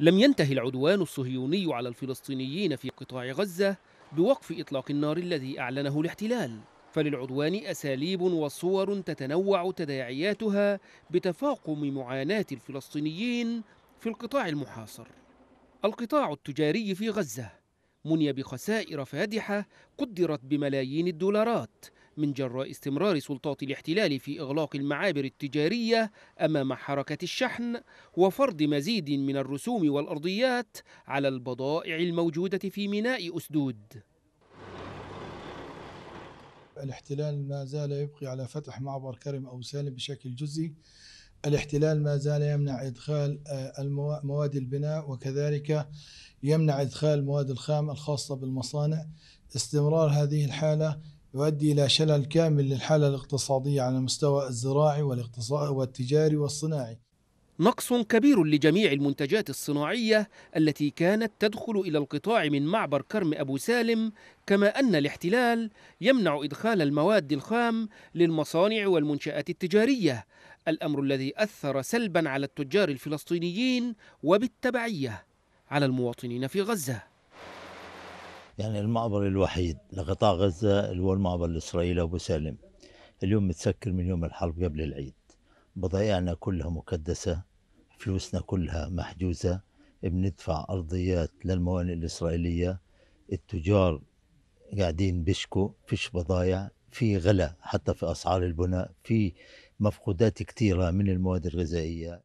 لم ينتهي العدوان الصهيوني على الفلسطينيين في قطاع غزة بوقف إطلاق النار الذي أعلنه الاحتلال فللعدوان أساليب وصور تتنوع تداعياتها بتفاقم معاناة الفلسطينيين في القطاع المحاصر القطاع التجاري في غزة مني بخسائر فادحة قدرت بملايين الدولارات من جراء استمرار سلطات الاحتلال في إغلاق المعابر التجارية أمام حركة الشحن وفرض مزيد من الرسوم والأرضيات على البضائع الموجودة في ميناء أسدود الاحتلال ما زال يبقي على فتح معبر كرم أو سالم بشكل جزئي الاحتلال ما زال يمنع ادخال آه، مواد البناء وكذلك يمنع ادخال المواد الخام الخاصه بالمصانع استمرار هذه الحاله يؤدي إلى شلل كامل للحالة الاقتصادية على المستوى الزراعي والاقتصاد والتجاري والصناعي نقص كبير لجميع المنتجات الصناعية التي كانت تدخل إلى القطاع من معبر كرم أبو سالم كما أن الاحتلال يمنع إدخال المواد الخام للمصانع والمنشآت التجارية الأمر الذي أثر سلبا على التجار الفلسطينيين وبالتبعية على المواطنين في غزة يعني المعبر الوحيد لقطاع غزة اللي هو المعبر الإسرائيلي أبو سالم اليوم متسكر من يوم الحرب قبل العيد بضائعنا كلها مكدسة فلوسنا كلها محجوزة بندفع أرضيات للموانئ الإسرائيلية التجار قاعدين بيشكوا فيش بضايع في غلا حتى في أسعار البناء في مفقودات كثيرة من المواد الغذائية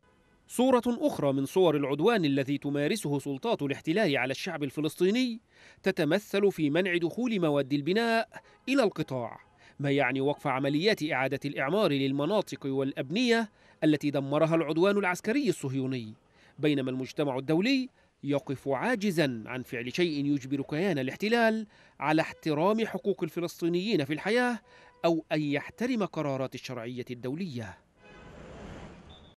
صورة أخرى من صور العدوان الذي تمارسه سلطات الاحتلال على الشعب الفلسطيني تتمثل في منع دخول مواد البناء إلى القطاع، ما يعني وقف عمليات إعادة الإعمار للمناطق والأبنية التي دمرها العدوان العسكري الصهيوني، بينما المجتمع الدولي يقف عاجزا عن فعل شيء يجبر كيان الاحتلال على احترام حقوق الفلسطينيين في الحياة أو أن يحترم قرارات الشرعية الدولية.